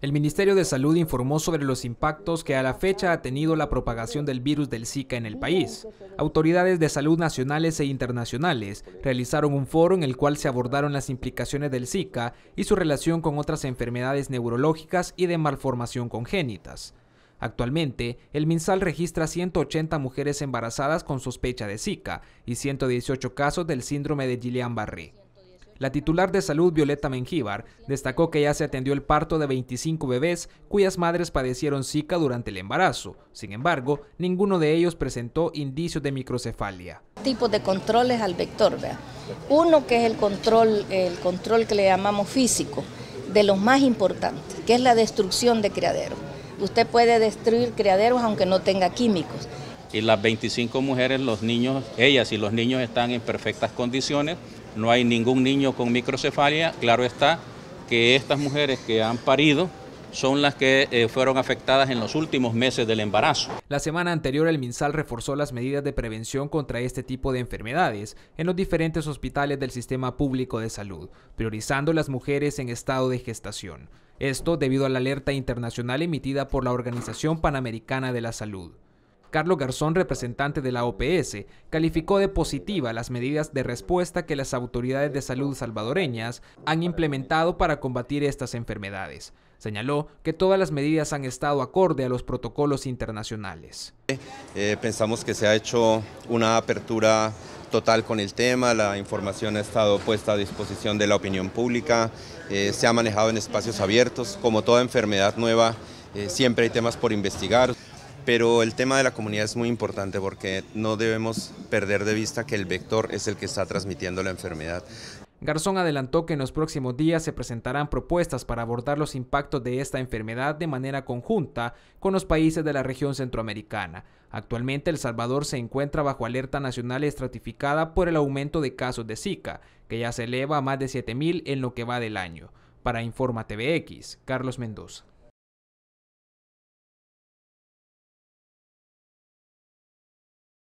El Ministerio de Salud informó sobre los impactos que a la fecha ha tenido la propagación del virus del Zika en el país. Autoridades de salud nacionales e internacionales realizaron un foro en el cual se abordaron las implicaciones del Zika y su relación con otras enfermedades neurológicas y de malformación congénitas. Actualmente, el MinSal registra 180 mujeres embarazadas con sospecha de Zika y 118 casos del síndrome de Gillian barré la titular de salud, Violeta Mengíbar, destacó que ya se atendió el parto de 25 bebés cuyas madres padecieron Zika durante el embarazo. Sin embargo, ninguno de ellos presentó indicios de microcefalia. Tipos de controles al vector, ¿vea? Uno que es el control, el control que le llamamos físico, de los más importantes, que es la destrucción de criaderos. Usted puede destruir criaderos aunque no tenga químicos y las 25 mujeres, los niños, ellas y los niños están en perfectas condiciones, no hay ningún niño con microcefalia, claro está que estas mujeres que han parido son las que eh, fueron afectadas en los últimos meses del embarazo. La semana anterior el MinSal reforzó las medidas de prevención contra este tipo de enfermedades en los diferentes hospitales del sistema público de salud, priorizando las mujeres en estado de gestación. Esto debido a la alerta internacional emitida por la Organización Panamericana de la Salud. Carlos Garzón, representante de la OPS, calificó de positiva las medidas de respuesta que las autoridades de salud salvadoreñas han implementado para combatir estas enfermedades. Señaló que todas las medidas han estado acorde a los protocolos internacionales. Eh, pensamos que se ha hecho una apertura total con el tema, la información ha estado puesta a disposición de la opinión pública, eh, se ha manejado en espacios abiertos, como toda enfermedad nueva, eh, siempre hay temas por investigar. Pero el tema de la comunidad es muy importante porque no debemos perder de vista que el vector es el que está transmitiendo la enfermedad. Garzón adelantó que en los próximos días se presentarán propuestas para abordar los impactos de esta enfermedad de manera conjunta con los países de la región centroamericana. Actualmente El Salvador se encuentra bajo alerta nacional estratificada por el aumento de casos de Zika, que ya se eleva a más de 7.000 en lo que va del año. Para Informa TVX, Carlos Mendoza.